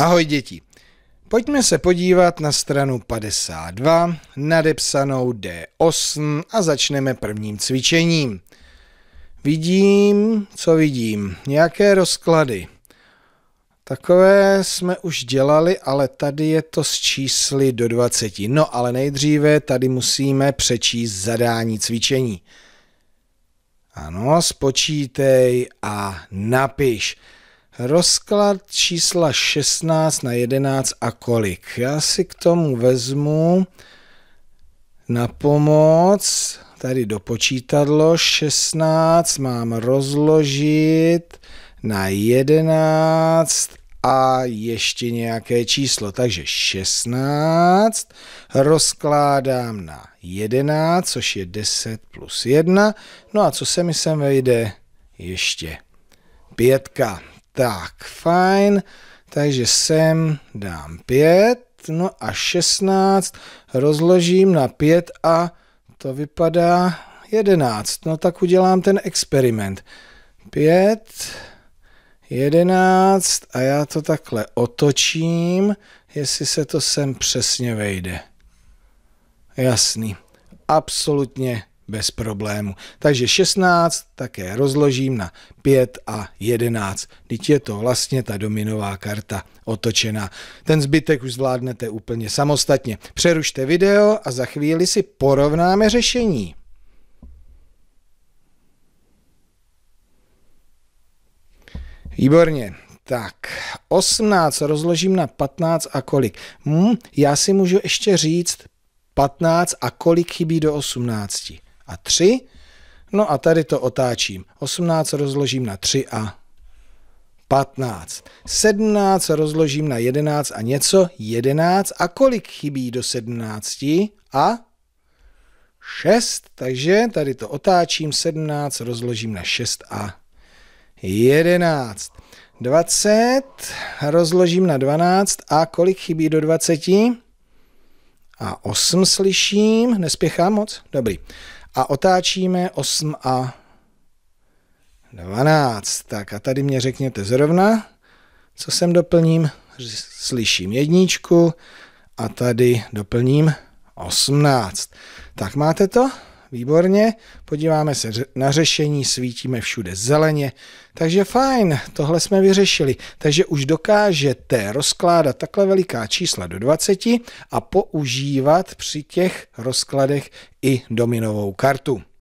Ahoj děti. Pojďme se podívat na stranu 52, nadepsanou D8 a začneme prvním cvičením. Vidím, co vidím, nějaké rozklady. Takové jsme už dělali, ale tady je to z čísly do 20. No ale nejdříve tady musíme přečíst zadání cvičení. Ano, spočítej a napiš. Rozklad čísla 16 na 11 a kolik. Já si k tomu vezmu na pomoc tady do počítadlo 16 mám rozložit na 11 a ještě nějaké číslo. Takže 16 rozkládám na 11, což je 10 plus 1. No a co se mi sem vejde? Ještě pětka. Tak, fajn. Takže sem dám 5, no a 16 rozložím na 5 a to vypadá 11. No tak udělám ten experiment. 5, 11 a já to takhle otočím, jestli se to sem přesně vejde. Jasný. Absolutně bez problému. Takže 16 také rozložím na 5 a 11. Teď je to vlastně ta dominová karta otočená. Ten zbytek už zvládnete úplně samostatně. Přerušte video a za chvíli si porovnáme řešení. Výborně. Tak, 18 rozložím na 15 a kolik? Hm, já si můžu ještě říct 15 a kolik chybí do 18 a 3. No a tady to otáčím. 18 rozložím na 3 a 15. 17 rozložím na 11 a něco, 11. A kolik chybí do 17? A 6, takže tady to otáčím, 17 rozložím na 6 a 11. 20 rozložím na 12 a kolik chybí do 20? A 8 slyším, nespěchám moc, dobrý a otáčíme 8 a 12. Tak a tady mě řekněte zrovna, co sem doplním. Slyším jedničku a tady doplním 18. Tak máte to? Výborně, podíváme se na řešení, svítíme všude zeleně, takže fajn, tohle jsme vyřešili. Takže už dokážete rozkládat takhle veliká čísla do 20 a používat při těch rozkladech i dominovou kartu.